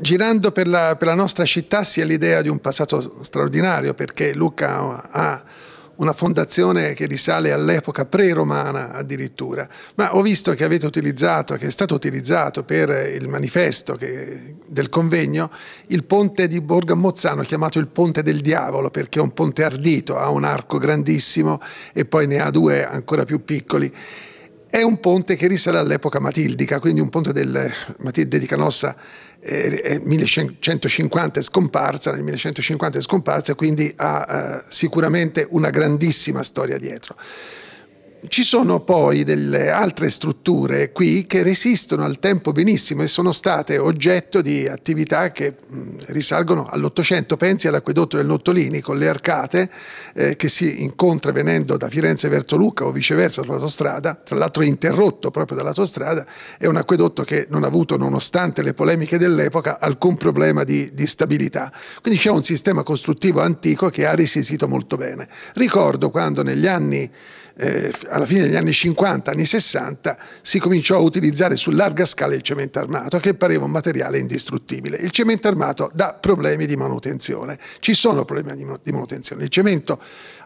girando per la, per la nostra città si ha l'idea di un passato straordinario perché Lucca ha una fondazione che risale all'epoca pre-romana addirittura, ma ho visto che avete utilizzato, che è stato utilizzato per il manifesto che, del convegno, il ponte di Borgo Mozzano, chiamato il ponte del diavolo, perché è un ponte ardito, ha un arco grandissimo e poi ne ha due ancora più piccoli è un ponte che risale all'epoca matildica, quindi un ponte del Matilde di Canossa eh, 1150 è scomparsa, nel 1150 è scomparsa, quindi ha eh, sicuramente una grandissima storia dietro ci sono poi delle altre strutture qui che resistono al tempo benissimo e sono state oggetto di attività che risalgono all'Ottocento. Pensi all'acquedotto del Nottolini con le arcate eh, che si incontra venendo da Firenze verso Lucca o viceversa sull'autostrada, tra l'altro interrotto proprio dall'autostrada, è un acquedotto che non ha avuto, nonostante le polemiche dell'epoca, alcun problema di, di stabilità. Quindi c'è un sistema costruttivo antico che ha resistito molto bene. Ricordo quando negli anni eh, alla fine degli anni 50, anni 60, si cominciò a utilizzare su larga scala il cemento armato, che pareva un materiale indistruttibile. Il cemento armato dà problemi di manutenzione, ci sono problemi di manutenzione. Il cemento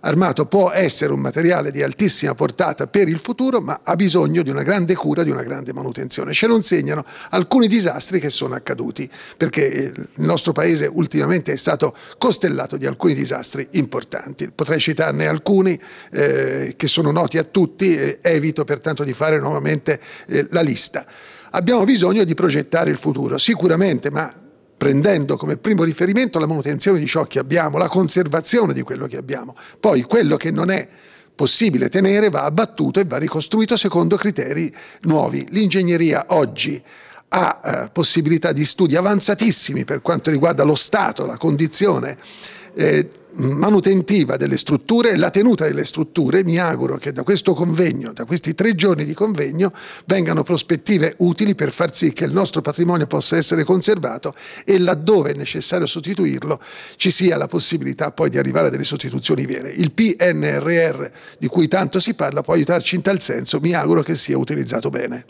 armato può essere un materiale di altissima portata per il futuro, ma ha bisogno di una grande cura, di una grande manutenzione. Ce lo insegnano alcuni disastri che sono accaduti, perché eh, il nostro paese ultimamente è stato costellato di alcuni disastri importanti. Potrei citarne alcuni eh, che sono sono noti a tutti, evito pertanto di fare nuovamente eh, la lista. Abbiamo bisogno di progettare il futuro, sicuramente, ma prendendo come primo riferimento la manutenzione di ciò che abbiamo, la conservazione di quello che abbiamo. Poi quello che non è possibile tenere va abbattuto e va ricostruito secondo criteri nuovi. L'ingegneria oggi ha eh, possibilità di studi avanzatissimi per quanto riguarda lo stato, la condizione eh, manutentiva delle strutture e la tenuta delle strutture, mi auguro che da questo convegno, da questi tre giorni di convegno, vengano prospettive utili per far sì che il nostro patrimonio possa essere conservato e laddove è necessario sostituirlo ci sia la possibilità poi di arrivare a delle sostituzioni vere. Il PNRR di cui tanto si parla può aiutarci in tal senso, mi auguro che sia utilizzato bene.